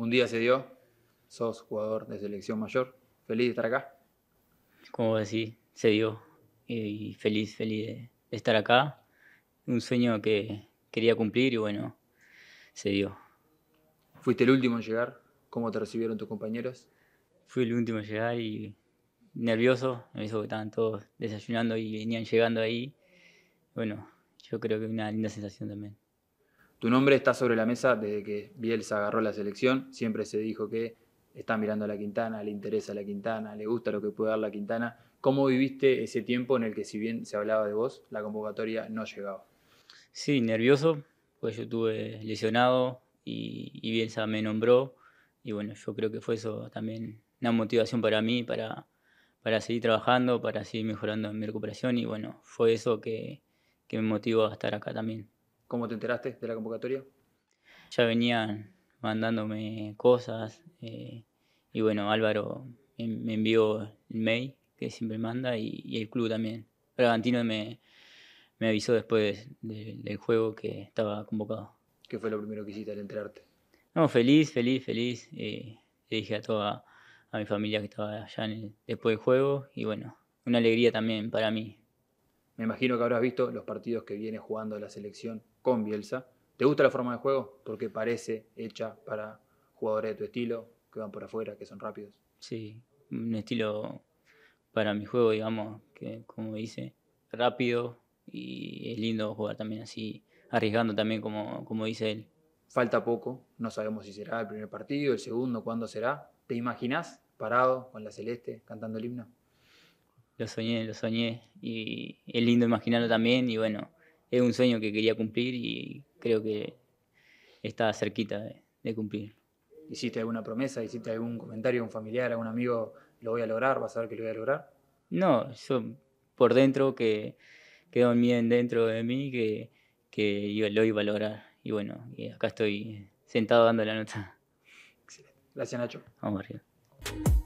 un día se dio, sos jugador de selección mayor, feliz de estar acá. Como decís, se dio y feliz, feliz de estar acá. Un sueño que quería cumplir y bueno, se dio. Fuiste el último en llegar, ¿cómo te recibieron tus compañeros? Fui el último en llegar y nervioso, me hizo que estaban todos desayunando y venían llegando ahí. Bueno, yo creo que una linda sensación también. Tu nombre está sobre la mesa desde que Bielsa agarró la selección. Siempre se dijo que está mirando a la Quintana, le interesa la Quintana, le gusta lo que puede dar la Quintana. ¿Cómo viviste ese tiempo en el que si bien se hablaba de vos, la convocatoria no llegaba? Sí, nervioso, pues yo tuve lesionado y, Bielsa me nombró y bueno, yo creo que fue eso también una motivación para mí, para, para seguir trabajando, para seguir mejorando en mi recuperación y bueno, fue eso que, que me motivó a estar acá también. ¿Cómo te enteraste de la convocatoria? Ya venían mandándome cosas eh, y bueno, Álvaro me envió el mail que siempre manda y, el club también. Bragantino me, me avisó después del juego que estaba convocado. ¿Qué fue lo primero que hiciste al enterarte? No, feliz, feliz, feliz. Eh, le dije a toda a mi familia que estaba allá después del juego y bueno, una alegría también para mí me imagino que habrás visto los partidos que viene jugando la selección con Bielsa. ¿Te gusta la forma de juego? Porque parece hecha para jugadores de tu estilo, que van por afuera, que son rápidos. Sí, un estilo para mi juego, digamos, que como dice, rápido y es lindo jugar también así, arriesgando también como, como dice él. Falta poco, no sabemos si será el primer partido, el segundo, cuándo será. ¿Te imaginas parado con la celeste cantando el himno? Lo soñé, lo soñé. Y es lindo imaginarlo también. Y bueno, es un sueño que quería cumplir y creo que está cerquita de, cumplir. ¿Hiciste alguna promesa? ¿Hiciste algún comentario a un familiar, a un amigo? ¿Lo voy a lograr? ¿Vas a ver que lo voy a lograr? No, yo por dentro que quedó bien dentro de mí que, que yo lo iba a lograr. Y bueno, y acá estoy sentado dando la nota. Excelente. Gracias, Nacho. Vamos arriba.